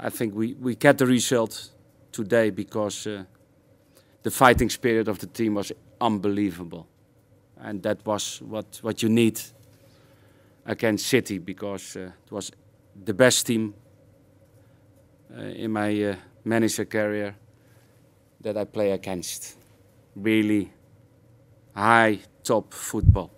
I think we, we get the result today because uh, the fighting spirit of the team was unbelievable. And that was what, what you need against City because uh, it was the best team uh, in my uh, manager career that I play against. Really high top football.